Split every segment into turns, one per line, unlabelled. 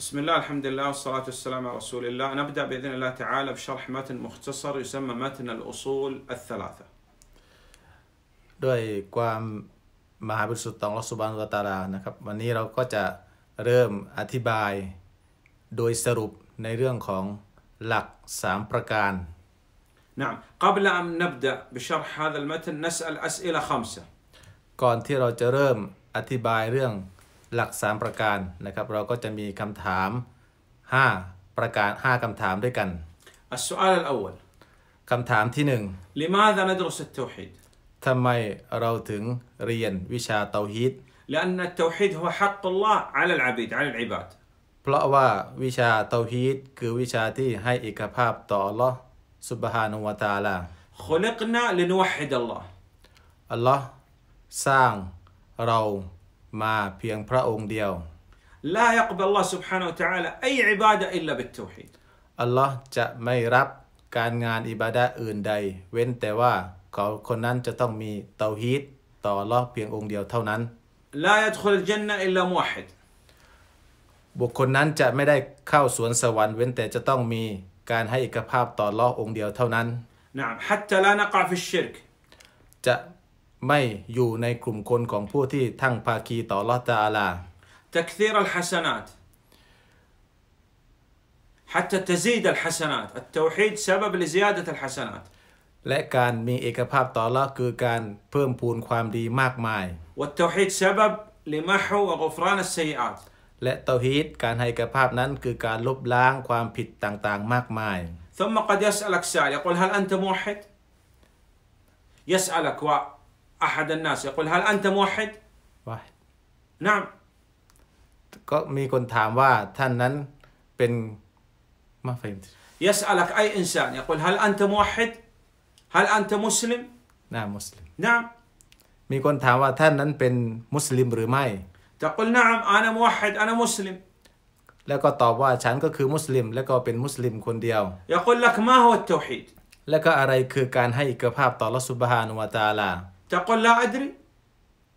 بسم الله الحمد لله والصلاة والسلام على رسول الله نبدأ بإذن الله تعالى بشرح متن مختصر يسمى متن الأصول الثلاثة
ด้วยความ มหาบริสุทธิ์ของลอสุบานวตารานะครับ วันนี้เราก็จะ เริ่มอธิบาย โดยสรุป ในเรื่องของ หลัก3ประการ
نعم قبل أن نبدأ بشرح هذا المتن نسأل أسئلة خمسة
ก่อนที่เราจะเริ่มอธิบายเรื่องหลัก 3 ประการนะครับเราก็จะมีคำถาม 5 ประการ 5คำถามด้วยกันคำถามที่1นึ่งทำไมเราถึงเรียนวิชาเตาฮิดเพราะว่าวิชาเตาฮิดคือวิชาที่ให้เอกภาพต่อ Allah سبحانه แลนาลินว خ ل ق ดอัลลอฮ์อัลลอฮ์สร้างเรามาเพียงพระองค์เดียว لا يقبل الله سبحانه وتعالى أي عبادة إلا بالتوحيد อัลลอฮ์จะไม่รับการงานอิบาดะอื่นใด เว้นแต่ว่าเขาคนนั้นจะต้องมีเตาฮีดต่ออัลลอฮ์เพียงองค์เดียวเท่านั้น
لا يدخل الجنة
إلا موحد บุคคลนั้นจะไม่ได้เข้าสวนสวรรค์ เว้นแต่จะต้องมีการให้เอกภาพต่ออัลลอฮ์องค์เดียวเท่านั้น نعم حتى لا نقع في الشرك จะไม่อยู่ในกลุ่มคนของผู้ที่ทั้งภาคีต่อลอตาลา
تكثير الحسنات حتى تزيد الحسنات التوحيد سبب لزيادة الحسنات
และการมีเอกภาพต่อละคือการเพิ่มพูนความดีมากมาย
والتوحيد سبب لمحو وغفران السيئات
และเตาฮีดการให้กภาพนั้นคือการลบล้างความผิดต่างๆมากมาย
ثم قد يسألك سائل يقول هل أنت موحد يسألك و أحد الناس يقول هل أنت موحد วะ نعم
ก็มีคนถามว่าท่านนั้นเป็น
มาฟิม يسألك أي إنسان يقول هل أنت موحد هل أنت مسلم นะมุสลิม نعم มีคนถามว่าท่านนั้นเป็นมุสลิมหรือไม่ تقول نعم أنا موحد أنا مسلم
แล้วก็ตอบว่าฉันก็คือมุสลิมและก็เป็นมุสลิมคนเดียว يقول لك ما هو التوحيد แล้วก็อะไรคือการให้อิกภาพต่อละสุบฮานุวาตาลา تقول لا أدري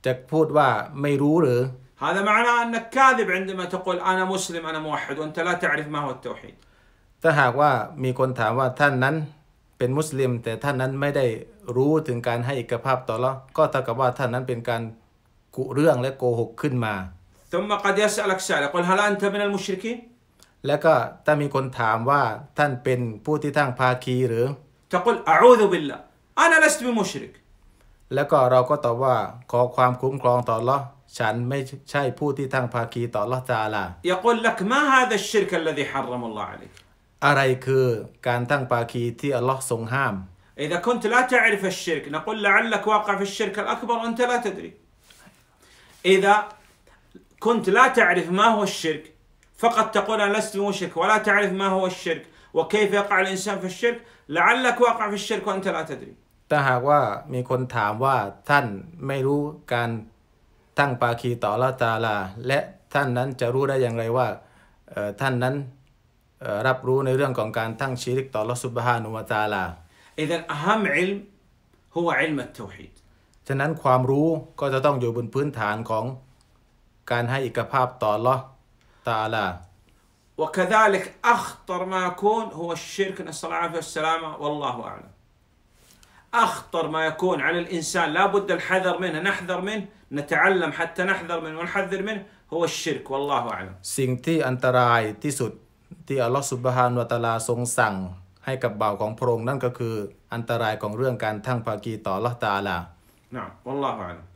จะพูดว่าไม่รู้หรือ
هذا م ع ن ا أنك كاذب عندما تقول أنا مسلم أنا موحد وأنت لا تعرف ما هو التوحيد
ถ้าหากว่ามีคนถามว่าท่านนั้นเป็นมุสลิมแต่ท่านนั้นไม่ได้รู้ถึงการให้เอกภาพต่อละก็เท่ากับว่าท่านนั้นเป็นการกุเรื่องและโกหกขึ้นมา
ثم قد يسألك سائل يقول هل أنت من
المشركين แล้วก็ถ้ามีคนถามว่าท่านเป็นผู้ที่ทั้งภาคีหรือก تقول أعوذ بالله أنا ل س มุ م ش ิ ك แล้วก็เราก็ตอบว่าขอความคุ้มครองต่อลอฉันไม่ใช่ผู้ที่ตั้งภาคีต่อลอจาลา
يقول لك ما هذا الشرك الذي حرم الله عليك อะไรคือการตั้งภาคีที่อัลลอฮ์ทรงห้าม إذا كنت لا تعرف الشرك نقول لعلك واقع في الشرك الأكبر وأنت لا تدري إذا كنت لا تعرف ما هو الشرك فقط تقول أنا لست مشرك ولا تعرف ما هو الشرك وكيف يقع الإنسان في الشرك لعلك واقع في الشرك وأنت لا تدري
ถ้าหากว่ามีคนถามว่าท่านไม่รู้การตั้งปาคีต่อละตาลาและท่านนั้นจะรู้ได้อย่างไรว่าท่านนั้นรับรู้ในเรื่องของการตั้งชีริกต่อละสุบฮานุวตาลา
إ ั ا أهم علم هو علم ا ل ت و ฮิด
ฉะนั้นความรู้ก็จะต้องอยู่บนพื้นฐานของการให้อิกภาพต่อละตาลา
وكذلك أخطر ما يكون هو الشرك نسأل الله العافية والسلامة والله أعلم أخطر ما يكون على الإنسان لا بد الحذر منه نحذر منه نتعلم حتى نحذر منه ونحذر منه هو الشرك والله أعلم
สิ่งที่อันตรายที่สุดที่อัลลอฮฺสุบฮานวะตาลาทรงสั่งให้กับบ่าวของพระองค์นั่นก็คือ อันตรายของเรื่องการทั้งภากีต่ออัลลอตาลา
นะอัลลอฮฺอัลลอฮ